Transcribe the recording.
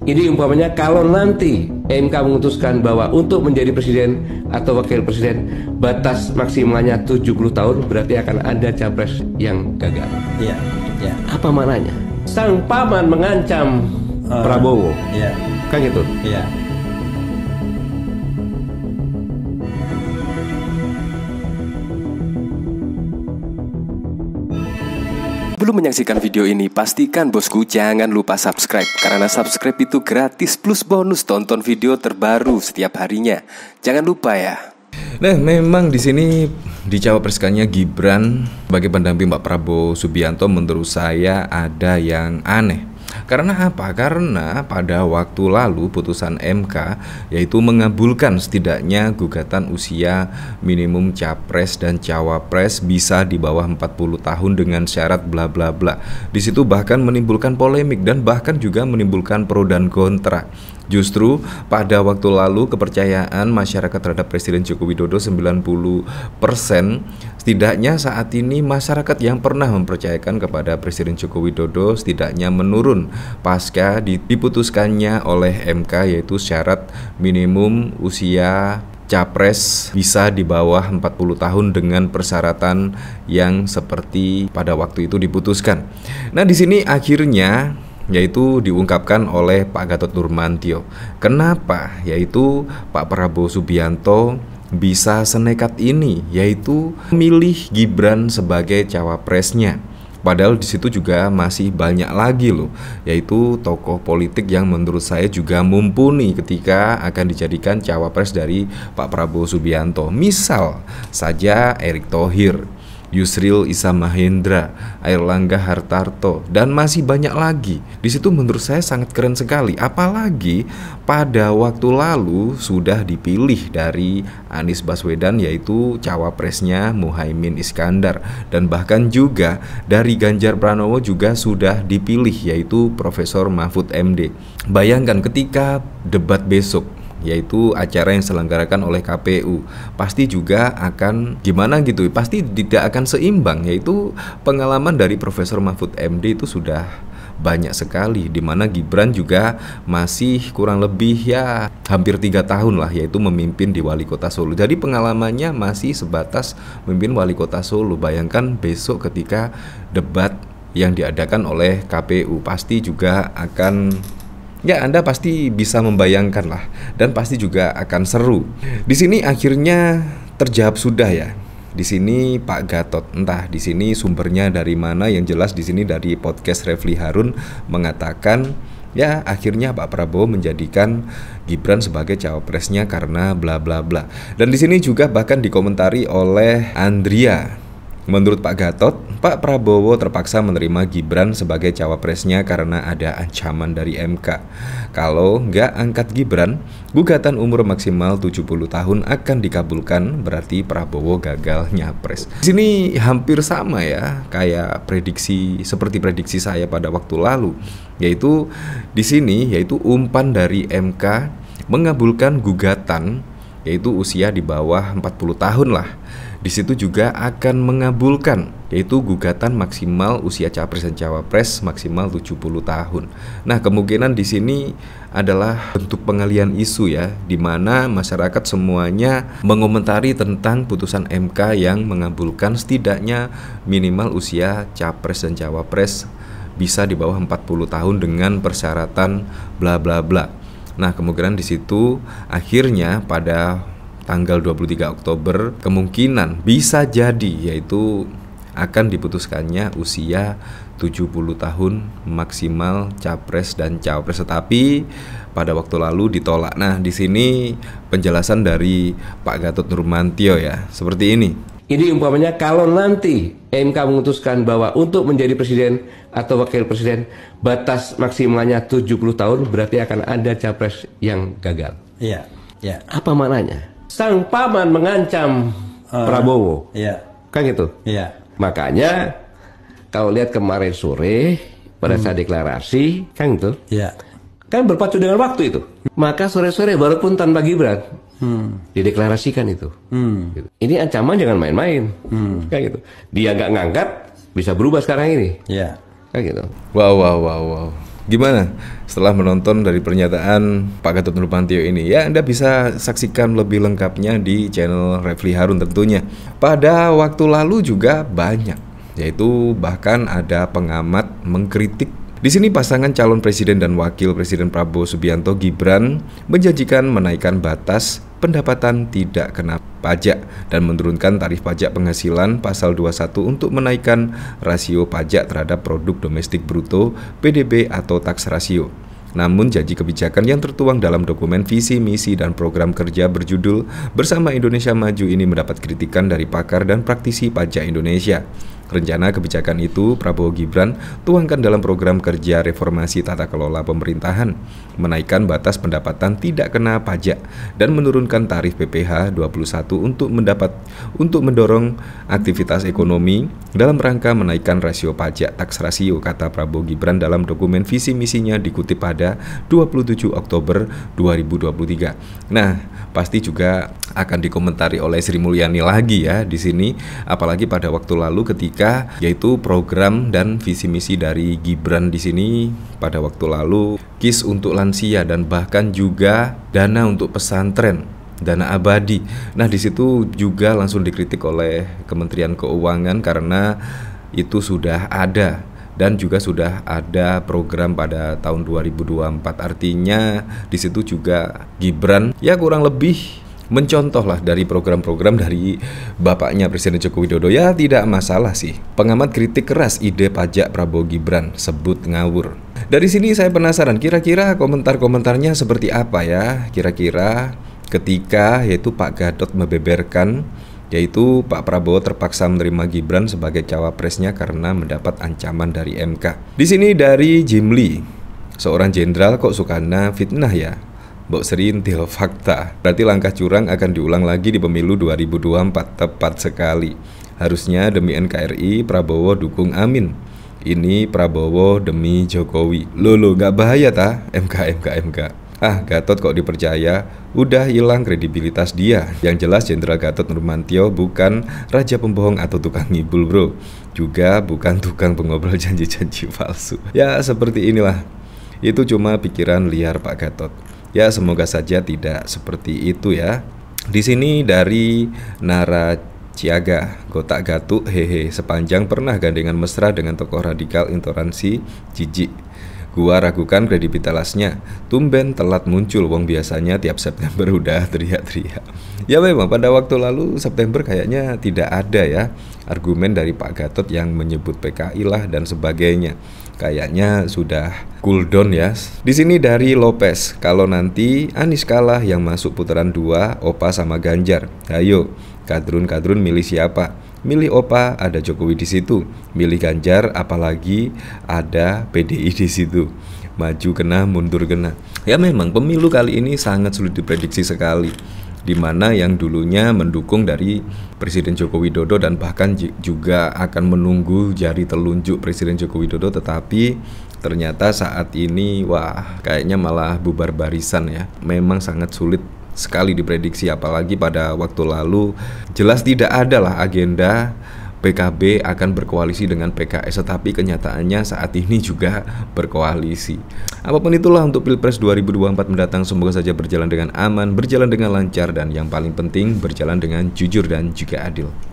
Jadi umpamanya kalau nanti MK memutuskan bahwa untuk menjadi presiden atau wakil presiden batas maksimalnya 70 tahun berarti akan ada capres yang gagal. Iya. Ya. Apa mananya? Sang paman mengancam uh, Prabowo. Iya. Kan gitu. Iya. Sebelum menyaksikan video ini, pastikan bosku jangan lupa subscribe Karena subscribe itu gratis plus bonus tonton video terbaru setiap harinya Jangan lupa ya Nah, memang di sini di cawapreskannya Gibran sebagai pendamping Pak Prabowo Subianto menurut saya ada yang aneh. Karena apa? Karena pada waktu lalu putusan MK yaitu mengabulkan setidaknya gugatan usia minimum capres dan cawapres bisa di bawah 40 tahun dengan syarat bla bla bla. Di situ bahkan menimbulkan polemik dan bahkan juga menimbulkan pro dan kontra. Justru pada waktu lalu kepercayaan masyarakat terhadap Presiden Joko Widodo 90% setidaknya saat ini masyarakat yang pernah mempercayakan kepada Presiden Joko Widodo setidaknya menurun pasca diputuskannya oleh MK yaitu syarat minimum usia capres bisa di bawah 40 tahun dengan persyaratan yang seperti pada waktu itu diputuskan. Nah, di sini akhirnya yaitu diungkapkan oleh Pak Gatot Nurmantio. Kenapa? Yaitu Pak Prabowo Subianto bisa senekat ini, yaitu memilih Gibran sebagai cawapresnya. Padahal di situ juga masih banyak lagi loh, yaitu tokoh politik yang menurut saya juga mumpuni ketika akan dijadikan cawapres dari Pak Prabowo Subianto. Misal saja Erick Thohir Yusril Isa Mahendra, Airlangga Hartarto, dan masih banyak lagi. Di situ menurut saya sangat keren sekali. Apalagi pada waktu lalu sudah dipilih dari Anies Baswedan yaitu cawapresnya Muhaimin Iskandar dan bahkan juga dari Ganjar Pranowo juga sudah dipilih yaitu Profesor Mahfud MD. Bayangkan ketika debat besok yaitu acara yang diselenggarakan oleh KPU. Pasti juga akan gimana gitu, pasti tidak akan seimbang yaitu pengalaman dari Profesor Mahfud MD itu sudah banyak sekali di mana Gibran juga masih kurang lebih ya hampir tiga tahun lah yaitu memimpin di wali kota Solo jadi pengalamannya masih sebatas memimpin wali kota Solo bayangkan besok ketika debat yang diadakan oleh KPU pasti juga akan Ya, Anda pasti bisa membayangkan lah dan pasti juga akan seru. Di sini akhirnya terjawab sudah ya. Di sini Pak Gatot, entah di sini sumbernya dari mana yang jelas di sini dari podcast Refli Harun mengatakan ya akhirnya Pak Prabowo menjadikan Gibran sebagai cawapresnya karena bla bla bla. Dan di sini juga bahkan dikomentari oleh Andrea Menurut Pak Gatot, Pak Prabowo terpaksa menerima Gibran sebagai cawapresnya karena ada ancaman dari MK. Kalau nggak angkat Gibran, gugatan umur maksimal 70 tahun akan dikabulkan, berarti Prabowo gagal nyapres. Di sini hampir sama ya, kayak prediksi seperti prediksi saya pada waktu lalu, yaitu di sini yaitu umpan dari MK mengabulkan gugatan yaitu usia di bawah 40 tahun lah di situ juga akan mengabulkan yaitu gugatan maksimal usia capres dan cawapres maksimal 70 tahun. Nah, kemungkinan di sini adalah bentuk pengalian isu ya, di mana masyarakat semuanya mengomentari tentang putusan MK yang mengabulkan setidaknya minimal usia capres dan cawapres bisa di bawah 40 tahun dengan persyaratan bla bla bla. Nah, kemungkinan di situ akhirnya pada tanggal 23 Oktober kemungkinan bisa jadi yaitu akan diputuskannya usia 70 tahun maksimal capres dan cawapres tetapi pada waktu lalu ditolak. Nah, di sini penjelasan dari Pak Gatot Nurmantio ya, seperti ini. Ini umpamanya kalau nanti MK memutuskan bahwa untuk menjadi presiden atau wakil presiden batas maksimalnya 70 tahun berarti akan ada capres yang gagal. Iya. Ya. Apa maknanya? sang paman mengancam uh, Prabowo. Iya. Kan gitu. Iya. Makanya kalau lihat kemarin sore pada hmm. saat deklarasi kan gitu. Iya. Kan berpacu dengan waktu itu. Maka sore-sore walaupun tanpa Gibran hmm. dideklarasikan itu. Hmm. Gitu. Ini ancaman jangan main-main. Hmm. Kan gitu. Dia nggak ngangkat bisa berubah sekarang ini. Iya. Kan gitu. Wow wow wow wow. Gimana setelah menonton dari pernyataan Pak Gatot Nurpantio ini? Ya, Anda bisa saksikan lebih lengkapnya di channel Refli Harun tentunya. Pada waktu lalu juga banyak, yaitu bahkan ada pengamat mengkritik di sini pasangan calon presiden dan wakil presiden Prabowo Subianto Gibran menjanjikan menaikkan batas pendapatan tidak kena pajak dan menurunkan tarif pajak penghasilan pasal 21 untuk menaikkan rasio pajak terhadap produk domestik bruto PDB atau tax ratio. Namun janji kebijakan yang tertuang dalam dokumen visi, misi, dan program kerja berjudul Bersama Indonesia Maju ini mendapat kritikan dari pakar dan praktisi pajak Indonesia. Rencana kebijakan itu Prabowo Gibran tuangkan dalam program kerja reformasi tata kelola pemerintahan, menaikkan batas pendapatan tidak kena pajak dan menurunkan tarif PPh 21 untuk mendapat untuk mendorong aktivitas ekonomi dalam rangka menaikkan rasio pajak tax ratio kata Prabowo Gibran dalam dokumen visi misinya dikutip pada 27 Oktober 2023. Nah, pasti juga akan dikomentari oleh Sri Mulyani lagi ya di sini apalagi pada waktu lalu ketika yaitu program dan visi misi dari Gibran di sini pada waktu lalu kis untuk lansia dan bahkan juga dana untuk pesantren dana abadi. Nah, di situ juga langsung dikritik oleh Kementerian Keuangan karena itu sudah ada dan juga sudah ada program pada tahun 2024. Artinya di situ juga Gibran ya kurang lebih mencontohlah dari program-program dari bapaknya Presiden Joko Widodo ya tidak masalah sih. Pengamat kritik keras ide pajak Prabowo Gibran sebut ngawur. Dari sini saya penasaran kira-kira komentar-komentarnya seperti apa ya? Kira-kira ketika yaitu Pak Gadot membeberkan yaitu Pak Prabowo terpaksa menerima Gibran sebagai cawapresnya karena mendapat ancaman dari MK. Di sini dari Jimli, seorang jenderal kok suka fitnah ya Mbok intil fakta. Berarti langkah curang akan diulang lagi di pemilu 2024. Tepat sekali. Harusnya demi NKRI Prabowo dukung Amin. Ini Prabowo demi Jokowi. Lo lo gak bahaya ta? MK MK MK. Ah, Gatot kok dipercaya? Udah hilang kredibilitas dia. Yang jelas Jenderal Gatot Nurmantio bukan raja pembohong atau tukang ngibul, bro. Juga bukan tukang pengobrol janji-janji palsu. Ya, seperti inilah. Itu cuma pikiran liar Pak Gatot. Ya, semoga saja tidak seperti itu ya. Di sini dari Nara Ciaga, Gotak Gatuk, hehe, sepanjang pernah gandengan mesra dengan tokoh radikal intoleransi, jijik. Gua ragukan kredibilitasnya. Tumben telat muncul, wong biasanya tiap September udah teriak-teriak. Ya memang pada waktu lalu September kayaknya tidak ada ya argumen dari Pak Gatot yang menyebut PKI lah dan sebagainya kayaknya sudah cooldown ya. Di sini dari Lopez, kalau nanti Anies kalah yang masuk putaran 2 Opa sama Ganjar. Ayo, kadrun-kadrun milih siapa? Milih Opa ada Jokowi di situ, milih Ganjar apalagi ada PDI di situ. Maju kena, mundur kena. Ya memang pemilu kali ini sangat sulit diprediksi sekali di mana yang dulunya mendukung dari Presiden Joko Widodo dan bahkan juga akan menunggu jari telunjuk Presiden Joko Widodo tetapi ternyata saat ini wah kayaknya malah bubar barisan ya. Memang sangat sulit sekali diprediksi apalagi pada waktu lalu jelas tidak ada agenda PKB akan berkoalisi dengan PKS tetapi kenyataannya saat ini juga berkoalisi. Apapun itulah untuk Pilpres 2024 mendatang semoga saja berjalan dengan aman, berjalan dengan lancar dan yang paling penting berjalan dengan jujur dan juga adil.